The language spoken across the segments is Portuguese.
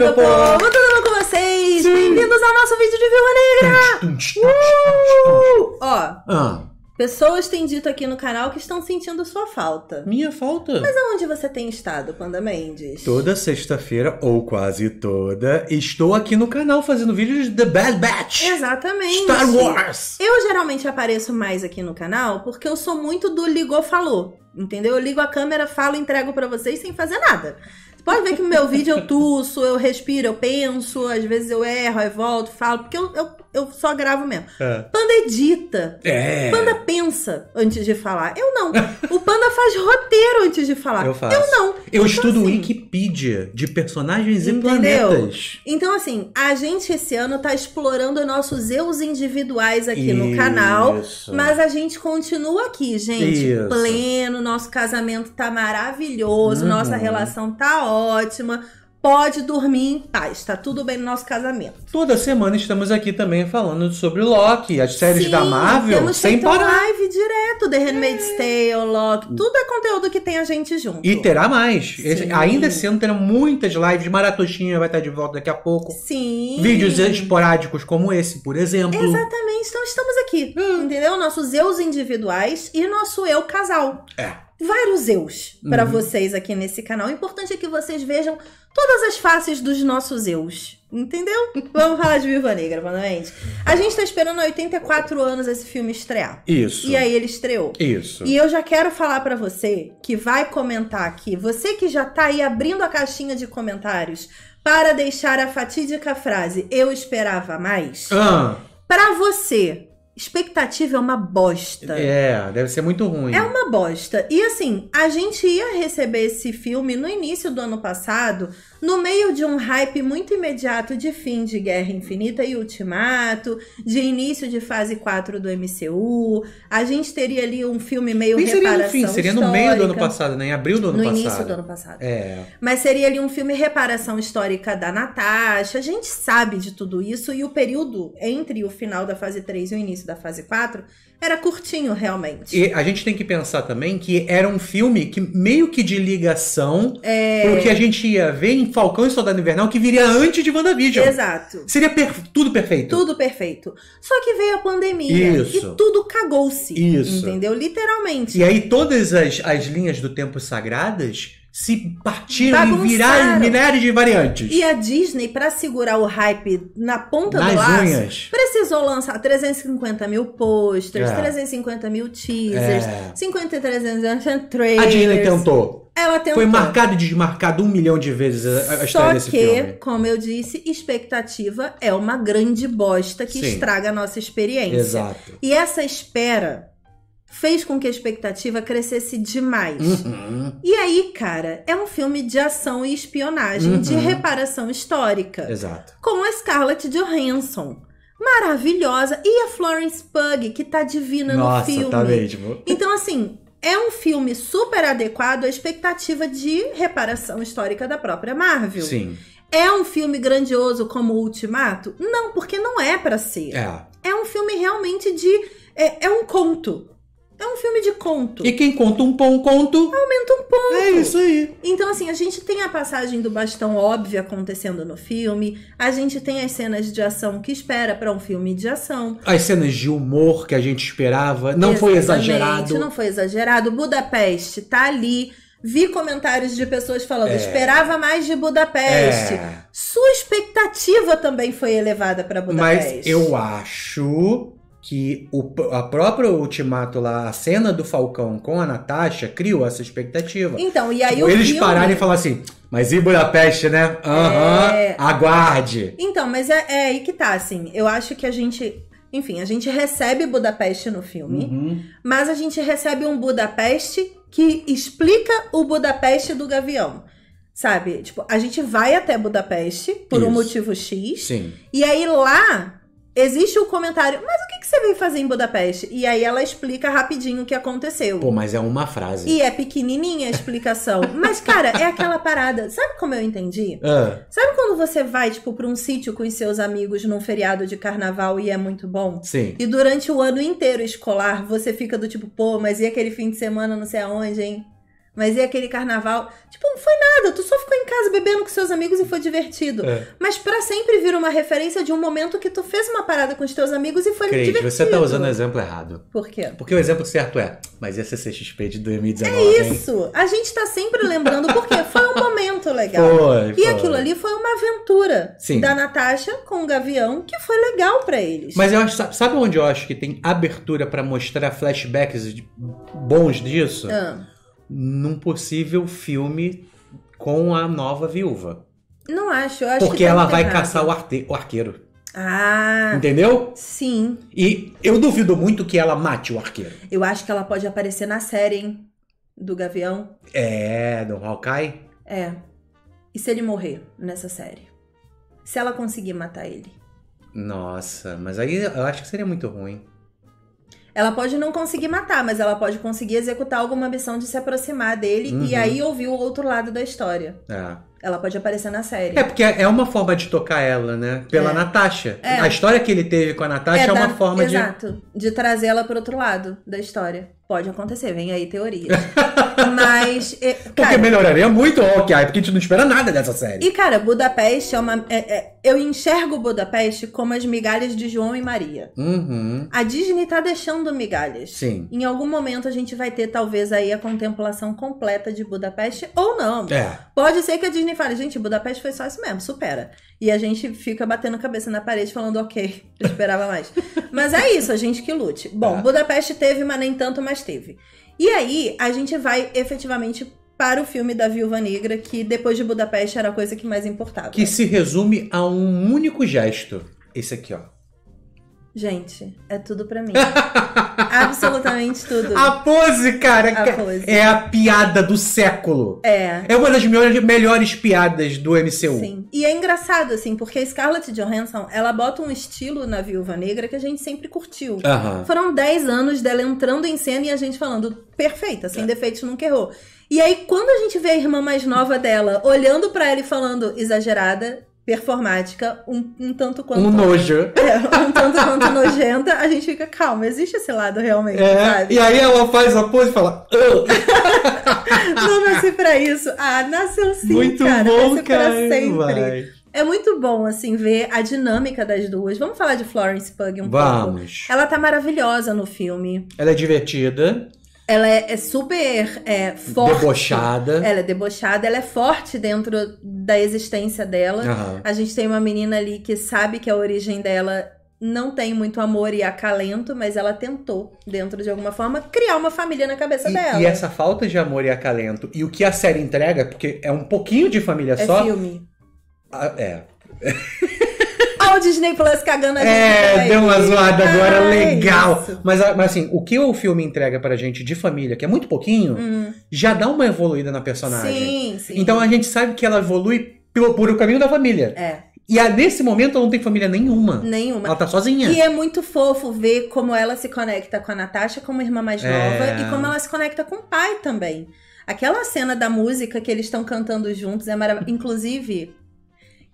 meu povo! Tudo bom com vocês? Bem-vindos ao nosso vídeo de Viúva Negra! Uh! Ó, ah. pessoas têm dito aqui no canal que estão sentindo sua falta. Minha falta? Mas aonde você tem estado, Panda Mendes? Toda sexta-feira, ou quase toda, estou aqui no canal fazendo vídeos de The Bad Batch! Exatamente! Star Wars! Eu geralmente apareço mais aqui no canal porque eu sou muito do ligou, falou. Entendeu? Eu ligo a câmera, falo, entrego pra vocês sem fazer nada. Pode ver que no meu vídeo eu tuço, eu respiro, eu penso, às vezes eu erro, eu volto, falo, porque eu, eu eu só gravo mesmo. É. Panda edita. É. Panda pensa antes de falar. Eu não. o Panda faz roteiro antes de falar. Eu faço. Eu não. Eu então, estudo assim, Wikipedia de personagens entendeu? e planetas. Então, assim, a gente esse ano tá explorando nossos eus individuais aqui Isso. no canal. Mas a gente continua aqui, gente. Isso. Pleno, nosso casamento tá maravilhoso, uhum. nossa relação tá ótima pode dormir em paz, tá tudo bem no nosso casamento. Toda semana estamos aqui também falando sobre Loki, as séries Sim, da Marvel, temos sem parar. live direto, The Handmaid's é. Tale, Loki, tudo é conteúdo que tem a gente junto. E terá mais. Esse, ainda esse ano terão muitas lives, Maratuxinha vai estar de volta daqui a pouco. Sim. Vídeos esporádicos como esse, por exemplo. Exatamente, então estamos aqui, hum. entendeu? Nossos eus individuais e nosso eu casal. É vários eus uhum. para vocês aqui nesse canal. O importante é que vocês vejam todas as faces dos nossos eus. Entendeu? Vamos falar de Viva Negra, novamente. A gente tá esperando 84 anos esse filme estrear. Isso. E aí ele estreou. Isso. E eu já quero falar para você que vai comentar aqui, você que já tá aí abrindo a caixinha de comentários para deixar a fatídica frase Eu esperava mais. Ah. Para você, Expectativa é uma bosta. É, deve ser muito ruim. É uma bosta. E assim, a gente ia receber esse filme no início do ano passado no meio de um hype muito imediato de fim de Guerra Infinita e Ultimato, de início de fase 4 do MCU, a gente teria ali um filme meio Nem reparação seria fim, seria histórica. no meio do ano passado, né? Em abril do ano no passado. No início do ano passado. É. Mas seria ali um filme reparação histórica da Natasha. A gente sabe de tudo isso e o período entre o final da fase 3 e o início da fase 4 era curtinho, realmente. E a gente tem que pensar também que era um filme que meio que de ligação é... pro que a gente ia ver em Falcão e Soldado Invernal, que viria antes de WandaVision. Exato. Seria per tudo perfeito. Tudo perfeito. Só que veio a pandemia Isso. e tudo cagou-se. Isso. Entendeu? Literalmente. E aí todas as, as linhas do tempo sagradas se partiram e viraram milhares de variantes. E a Disney, para segurar o hype na ponta Nas do laço, precisou lançar 350 mil posters, é. 350 mil teasers, é. 50 trailers. A Disney tentou. Ela tentou. Foi marcado e desmarcado um milhão de vezes a, a história desse filme. Só que, como eu disse, expectativa é uma grande bosta que Sim. estraga a nossa experiência. Exato. E essa espera fez com que a expectativa crescesse demais. Uhum. E aí, cara, é um filme de ação e espionagem, uhum. de reparação histórica. Exato. Com a Scarlett Johansson maravilhosa. E a Florence Pug, que tá divina Nossa, no tá filme. Tá mesmo. Então, assim, é um filme super adequado à expectativa de reparação histórica da própria Marvel. Sim. É um filme grandioso como Ultimato? Não, porque não é para ser. É. É um filme realmente de. É, é um conto. É um filme de conto. E quem conta um bom conto. Aumenta um ponto. É isso aí. Então, assim, a gente tem a passagem do bastão óbvio acontecendo no filme. A gente tem as cenas de ação que espera para um filme de ação. As cenas de humor que a gente esperava. Não Exatamente, foi exagerado. Não foi exagerado. Budapeste tá ali. Vi comentários de pessoas falando, é. esperava mais de Budapeste. É. Sua expectativa também foi elevada para Budapeste. Mas eu acho que o a própria Ultimato lá, a cena do Falcão com a Natasha criou essa expectativa. Então, e aí tipo, o Eles filme... pararem e falar assim, mas e Budapeste, né? Aham, uhum, é... aguarde. Então, mas é, é aí que tá, assim, eu acho que a gente... Enfim, a gente recebe Budapeste no filme, uhum. mas a gente recebe um Budapeste que explica o Budapeste do Gavião. Sabe? Tipo, a gente vai até Budapeste por Isso. um motivo X. Sim. E aí lá existe o comentário, mas o que, que você veio fazer em Budapeste? E aí ela explica rapidinho o que aconteceu. Pô, mas é uma frase. E é pequenininha a explicação. mas, cara, é aquela parada. Sabe como eu entendi? Uh. Sabe quando você vai, tipo, pra um sítio com os seus amigos num feriado de carnaval e é muito bom? Sim. E durante o ano inteiro escolar, você fica do tipo, pô, mas e aquele fim de semana não sei aonde, hein? Mas é aquele carnaval. Tipo, não foi nada, tu só ficou em casa bebendo com seus amigos e foi divertido. É. Mas para sempre vira uma referência de um momento que tu fez uma parada com os teus amigos e foi Cris, divertido. você tá usando o exemplo errado. Por quê? Porque o exemplo certo é, mas ia ser CXP de 2019. É isso! Hein? A gente tá sempre lembrando, porque foi um momento legal. Foi, e aquilo ali foi uma aventura Sim. da Natasha com o Gavião que foi legal para eles. Mas eu acho, sabe onde eu acho que tem abertura para mostrar flashbacks bons disso? Ah num possível filme com a nova viúva. Não acho, eu acho Porque que tá ela vai errado. caçar o, arte, o arqueiro. Ah. Entendeu? Sim. E eu duvido muito que ela mate o arqueiro. Eu acho que ela pode aparecer na série, hein? Do Gavião. É, do Hawkeye? É. E se ele morrer nessa série? Se ela conseguir matar ele? Nossa, mas aí eu acho que seria muito ruim. Ela pode não conseguir matar, mas ela pode conseguir executar alguma missão de se aproximar dele uhum. e aí ouvir o outro lado da história. É. Ela pode aparecer na série. É, porque é uma forma de tocar ela, né? Pela é. Natasha. É. A história que ele teve com a Natasha é, é uma da... forma Exato. de. Exato. De para ela pro outro lado da história. Pode acontecer, vem aí teoria. Mas. É, cara, porque melhoraria muito o okay, porque a gente não espera nada dessa série. E, cara, Budapeste é uma. É, é, eu enxergo Budapeste como as migalhas de João e Maria. Uhum. A Disney tá deixando migalhas. Sim. Em algum momento a gente vai ter, talvez, aí a contemplação completa de Budapeste ou não. É. Pode ser que a Disney fale, gente, Budapeste foi só isso mesmo, supera. E a gente fica batendo cabeça na parede falando, ok, eu esperava mais. Mas é isso, a gente que lute. Bom, é. Budapeste teve, mas nem tanto, mas mas teve. E aí a gente vai efetivamente para o filme da Viúva Negra, que depois de Budapeste era a coisa que mais importava. Que se resume a um único gesto. Esse aqui, ó. Gente, é tudo pra mim. Absolutamente tudo. A pose, cara, a pose. é a piada do século. É. É uma das melhores, melhores piadas do MCU. Sim. E é engraçado, assim, porque a Scarlett Johansson, ela bota um estilo na Viúva Negra que a gente sempre curtiu. Foram 10 anos dela entrando em cena e a gente falando, perfeita, sem é. defeitos, nunca errou. E aí, quando a gente vê a irmã mais nova dela olhando para ela e falando exagerada, performática, um, um tanto quanto. Um nojo. É, um tanto quanto nojenta, a gente fica, calma, existe esse lado realmente. É, sabe? E aí ela faz a pose e fala. não nasci pra isso. Ah, nasceu sim, Muito cara. Bom, nasceu cara, pra sempre. Vai. É muito bom, assim, ver a dinâmica das duas. Vamos falar de Florence Pugh um Vamos. pouco. Ela tá maravilhosa no filme. Ela é divertida ela é, é super é, forte. Debochada. Ela é debochada, ela é forte dentro da existência dela. Uhum. A gente tem uma menina ali que sabe que a origem dela não tem muito amor e acalento, mas ela tentou, dentro de alguma forma, criar uma família na cabeça e, dela. E essa falta de amor e acalento, e o que a série entrega, porque é um pouquinho de família é só. Filme. A, é. Olha o Disney Plus cagando a gente. É, deu uma zoada agora, ah, é legal. Mas, ah, mas assim, o que o filme entrega pra gente de família, que é muito pouquinho, hum. já dá uma evoluída na personagem. Sim, sim. Então a gente sabe que ela evolui pelo, por o caminho da família. É. E a, ah, nesse momento ela não tem família nenhuma. Nenhuma. Ela tá sozinha. E é muito fofo ver como ela se conecta com a Natasha como irmã mais é. nova é... e como ela se conecta com o pai também. Aquela cena da música que eles estão cantando juntos é maravilhosa. Inclusive,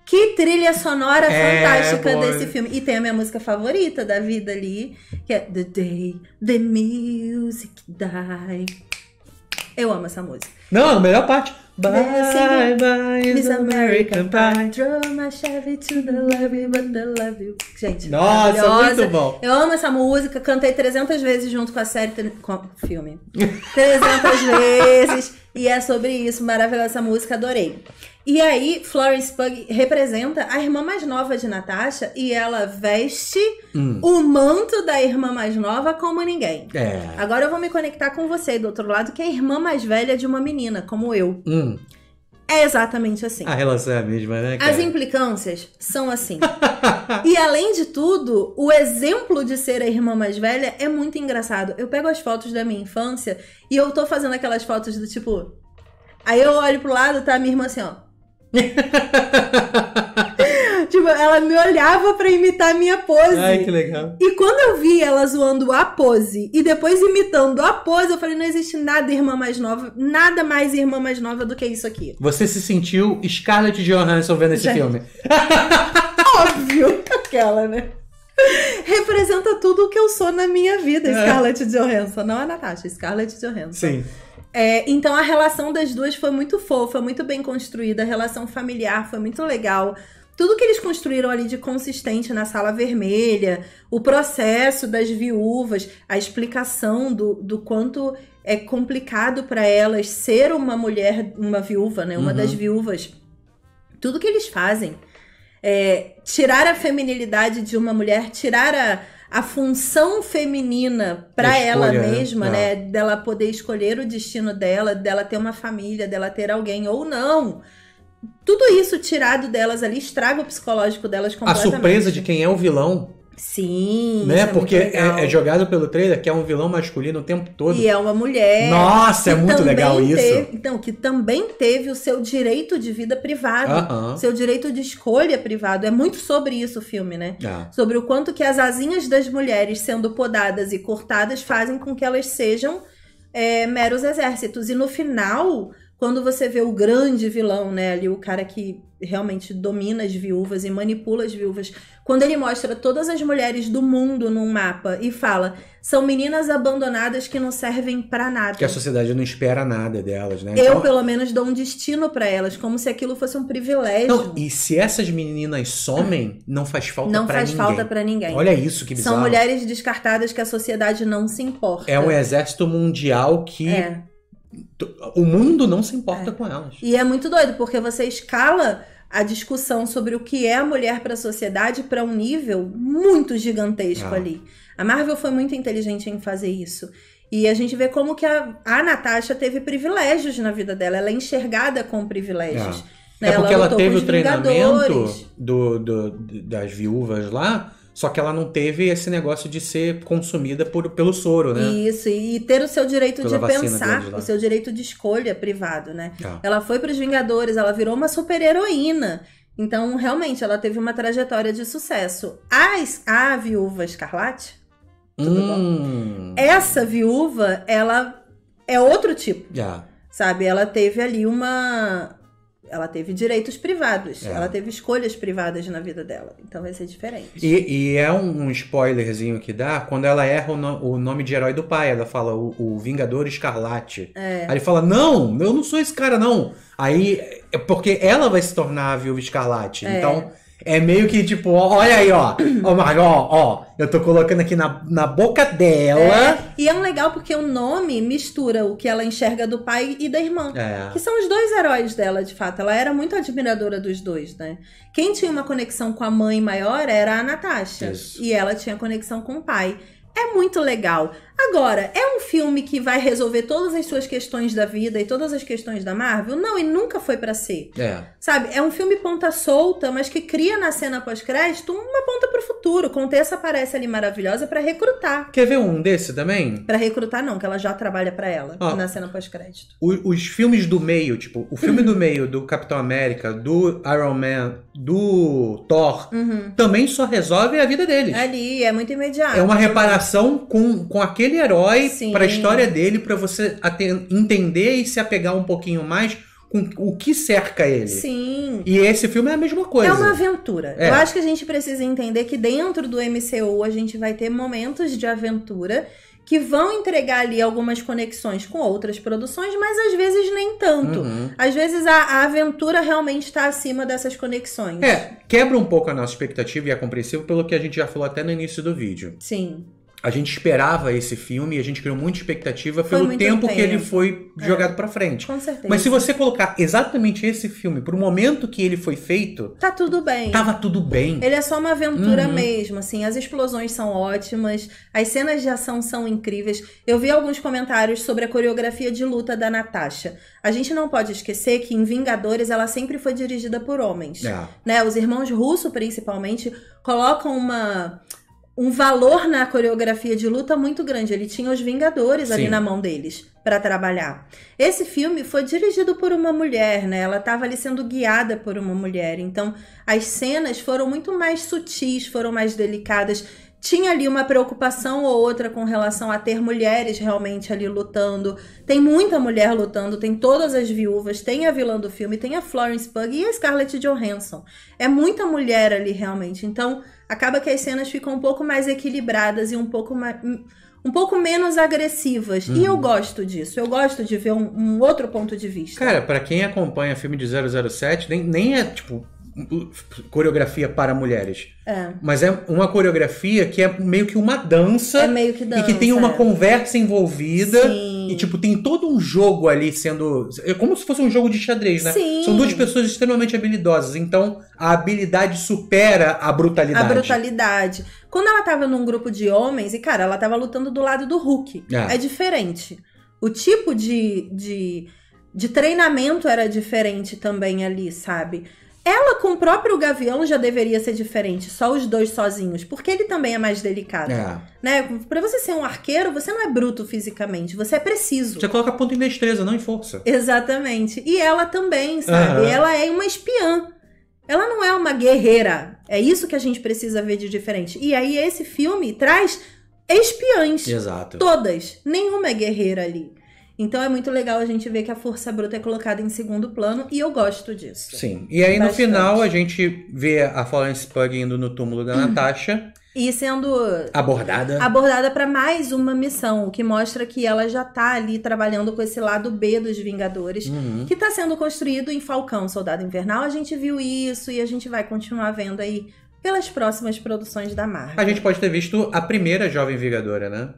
que trilha sonora é, fantástica desse filme. E tem a minha música favorita da vida ali, que é The Day the Music Die. Eu amo essa música. Não, a melhor parte. Bye, bye, Miss American, American Pie. Throw my Chevy to the you, but the love Gente, Nossa, muito bom. Eu amo essa música. Cantei 300 vezes junto com a série, com o filme. 300 vezes. E é sobre isso. Maravilhosa essa música. Adorei. E aí, Florence Pug representa a irmã mais nova de Natasha e ela veste hum. o manto da irmã mais nova como ninguém. É. Agora eu vou me conectar com você do outro lado, que é a irmã mais velha de uma menina, como eu. Hum. É exatamente assim. A relação é a mesma, né? Cara? As implicâncias são assim. e além de tudo, o exemplo de ser a irmã mais velha é muito engraçado. Eu pego as fotos da minha infância e eu tô fazendo aquelas fotos do tipo. Aí eu olho pro lado, tá minha irmã assim, ó. tipo, ela me olhava para imitar a minha pose. Ai, que legal. E quando eu vi ela zoando a pose e depois imitando a pose, eu falei: não existe nada irmã mais nova, nada mais irmã mais nova do que isso aqui. Você se sentiu Scarlett Johansson vendo esse Já. filme? Óbvio, aquela, né? Representa tudo o que eu sou na minha vida, é. Scarlett é. Johansson. Não a Natasha, Scarlett Johansson. Sim. É, então a relação das duas foi muito fofa, muito bem construída, a relação familiar foi muito legal. Tudo que eles construíram ali de consistente na sala vermelha, o processo das viúvas, a explicação do, do quanto é complicado para elas ser uma mulher, uma viúva, né? Uma uhum. das viúvas. Tudo que eles fazem. É, tirar a feminilidade de uma mulher, tirar a, a função feminina para ela né? mesma, né? É. Dela poder escolher o destino dela, dela ter uma família, dela ter alguém ou não. Tudo isso tirado delas ali estraga o psicológico delas completamente. A surpresa de quem é o vilão Sim. Né? É Porque é, é, jogado pelo trailer que é um vilão masculino o tempo todo. E é uma mulher. Nossa, é muito legal teve, isso. Então, que também teve o seu direito de vida privado, uh seu direito de escolha privado. É muito sobre isso o filme, né? Ah. Sobre o quanto que as asinhas das mulheres sendo podadas e cortadas fazem com que elas sejam é, meros exércitos. E no final quando você vê o grande vilão, né, ali, o cara que realmente domina as viúvas e manipula as viúvas, quando ele mostra todas as mulheres do mundo num mapa e fala, são meninas abandonadas que não servem para nada. Que a sociedade não espera nada delas, né? Eu, então... pelo menos, dou um destino para elas, como se aquilo fosse um privilégio. Não, e se essas meninas somem, não faz falta para ninguém. Não faz falta para ninguém. Olha isso que bizarro. São mulheres descartadas que a sociedade não se importa. É um exército mundial que é o mundo não se importa é. com elas. E é muito doido, porque você escala a discussão sobre o que é a mulher para a sociedade para um nível muito gigantesco ah. ali. A Marvel foi muito inteligente em fazer isso. E a gente vê como que a, a Natasha teve privilégios na vida dela. Ela é enxergada com privilégios. Ah. Né? É porque ela, ela teve o treinamento do, do, das viúvas lá só que ela não teve esse negócio de ser consumida por, pelo soro, né? Isso, e ter o seu direito Pela de pensar, o seu direito de escolha privado, né? Ah. Ela foi para os Vingadores, ela virou uma super-heroína. Então, realmente, ela teve uma trajetória de sucesso. A, a viúva Escarlate, tudo hum. bom? Essa viúva, ela é outro tipo. Yeah. Sabe? Ela teve ali uma ela teve direitos privados, é. ela teve escolhas privadas na vida dela. Então vai ser diferente. E, e é um, spoilerzinho que dá quando ela erra o, no, o, nome de herói do pai. Ela fala o, o Vingador Escarlate. É. Aí ele fala: Não, eu não sou esse cara, não. Aí é porque ela vai se tornar a viúva escarlate. É. Então é meio que tipo, ó, olha aí, ó. Ó, Margot, ó, ó. Eu tô colocando aqui na, na boca dela. É, e é um legal porque o nome mistura o que ela enxerga do pai e da irmã. É. Que são os dois heróis dela, de fato. Ela era muito admiradora dos dois, né? Quem tinha uma conexão com a mãe maior era a Natasha. Isso. E ela tinha conexão com o pai. É muito legal. Agora, é um filme que vai resolver todas as suas questões da vida e todas as questões da Marvel? Não, e nunca foi para ser. É. Sabe? É um filme ponta solta, mas que cria na cena pós-crédito uma ponta pro futuro. Contessa aparece ali maravilhosa para recrutar. Quer ver um desse também? Para recrutar, não, que ela já trabalha para ela Ó, na cena pós-crédito. Os filmes do meio, tipo, o filme do meio do Capitão América, do Iron Man, do Thor, uhum. também só resolve a vida deles. Ali, é muito imediato. É uma reparação com, com aquele aquele herói, para a história dele, para você entender e se apegar um pouquinho mais com o que cerca ele. Sim. E esse filme é a mesma coisa. É uma aventura. É. Eu acho que a gente precisa entender que dentro do MCU a gente vai ter momentos de aventura que vão entregar ali algumas conexões com outras produções, mas às vezes nem tanto. Uhum. Às vezes a, a aventura realmente está acima dessas conexões. É, quebra um pouco a nossa expectativa e é compreensível pelo que a gente já falou até no início do vídeo. Sim a gente esperava esse filme, a gente criou muita expectativa foi pelo tempo, que ele foi é, jogado para frente. Com certeza. Mas se você colocar exatamente esse filme pro momento que ele foi feito, tá tudo bem. Tava tudo bem. Ele é só uma aventura uhum. mesmo, assim, as explosões são ótimas, as cenas de ação são incríveis. Eu vi alguns comentários sobre a coreografia de luta da Natasha. A gente não pode esquecer que em Vingadores ela sempre foi dirigida por homens, é. né? Os irmãos Russo principalmente colocam uma um valor na coreografia de luta muito grande. Ele tinha os Vingadores Sim. ali na mão deles para trabalhar. Esse filme foi dirigido por uma mulher, né? Ela estava ali sendo guiada por uma mulher. Então, as cenas foram muito mais sutis, foram mais delicadas. Tinha ali uma preocupação ou outra com relação a ter mulheres realmente ali lutando. Tem muita mulher lutando, tem todas as viúvas, tem a vilã do filme, tem a Florence Pugh e a Scarlett Johansson. É muita mulher ali realmente. Então, acaba que as cenas ficam um pouco mais equilibradas e um pouco mais um pouco menos agressivas. Uhum. E eu uhum. gosto disso. Eu gosto de ver um, um outro ponto de vista. Cara, para quem acompanha filme de 007, nem, nem é tipo coreografia para mulheres. É. Mas é uma coreografia que é meio que uma dança. É meio que dança. E que tem uma é. conversa envolvida. Sim e, tipo, tem todo um jogo ali sendo. É como se fosse um jogo de xadrez, né? Sim. São duas pessoas extremamente habilidosas. Então, a habilidade supera a brutalidade. A brutalidade. Quando ela tava num grupo de homens, e, cara, ela tava lutando do lado do Hulk. É, é diferente. O tipo de, de, de treinamento era diferente também ali, sabe? Ela com o próprio Gavião já deveria ser diferente, só os dois sozinhos, porque ele também é mais delicado. É. Né? Para você ser um arqueiro, você não é bruto fisicamente, você é preciso. Você coloca ponto em destreza, não em força. Exatamente. E ela também, sabe? Uhum. Ela é uma espiã. Ela não é uma guerreira. É isso que a gente precisa ver de diferente. E aí esse filme traz espiãs. Exato. Todas. Nenhuma é guerreira ali. Então é muito legal a gente ver que a força bruta é colocada em segundo plano e eu gosto disso. Sim. E aí Bastante. no final a gente vê a Florence Pug indo no túmulo da uhum. Natasha. E sendo abordada abordada para mais uma missão, o que mostra que ela já tá ali trabalhando com esse lado B dos Vingadores, uhum. que tá sendo construído em Falcão, Soldado Invernal. A gente viu isso e a gente vai continuar vendo aí pelas próximas produções da Marvel. A gente pode ter visto a primeira Jovem Vingadora, né?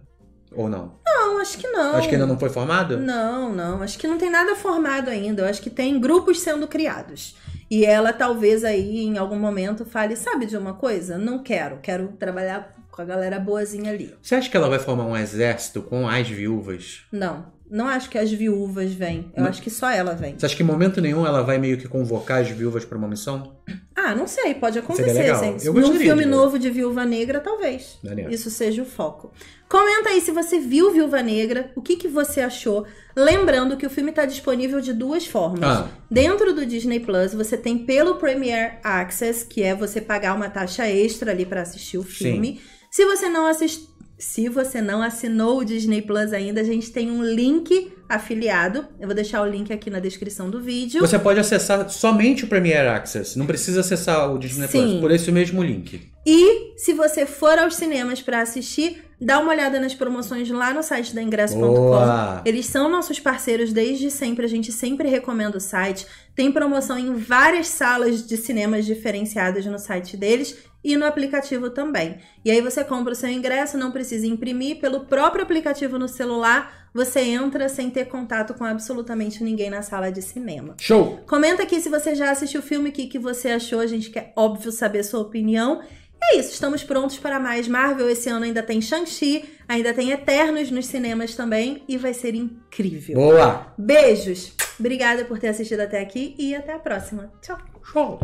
Ou não? Não, acho que não. Acho que ainda não foi formado? Não, não. Acho que não tem nada formado ainda. Eu acho que tem grupos sendo criados. E ela talvez aí em algum momento fale, sabe de uma coisa? Não quero, quero trabalhar com a galera boazinha ali. Você acha que ela vai formar um exército com as viúvas? Não. Não acho que as viúvas vêm. Eu não. acho que só ela vem. Você acha que em momento nenhum ela vai meio que convocar as viúvas para uma missão? Ah, não sei. Pode é acontecer, gente. Eu Num filme de novo de Viúva Negra, talvez. Daniel. Isso seja o foco. Comenta aí se você viu Viúva Negra, o que, que você achou. Lembrando que o filme está disponível de duas formas. Ah. Dentro do Disney Plus, você tem pelo Premier Access, que é você pagar uma taxa extra ali para assistir o filme. Sim. Se você não assistiu se você não assinou o Disney Plus ainda, a gente tem um link afiliado. Eu vou deixar o link aqui na descrição do vídeo. Você pode acessar somente o Premiere Access, não precisa acessar o Disney Sim. Plus por esse mesmo link. E se você for aos cinemas para assistir, dá uma olhada nas promoções lá no site da ingresso.com. Eles são nossos parceiros desde sempre, a gente sempre recomenda o site. Tem promoção em várias salas de cinemas diferenciadas no site deles e no aplicativo também. E aí você compra o seu ingresso, não precisa imprimir, pelo próprio aplicativo no celular, você entra sem ter contato com absolutamente ninguém na sala de cinema. Show! Comenta aqui se você já assistiu o filme, o que, que você achou, a gente quer, óbvio, saber sua opinião. E é isso, estamos prontos para mais Marvel. Esse ano ainda tem Shang-Chi, ainda tem Eternos nos cinemas também e vai ser incrível. Boa! Beijos! Obrigada por ter assistido até aqui e até a próxima. Tchau! Show!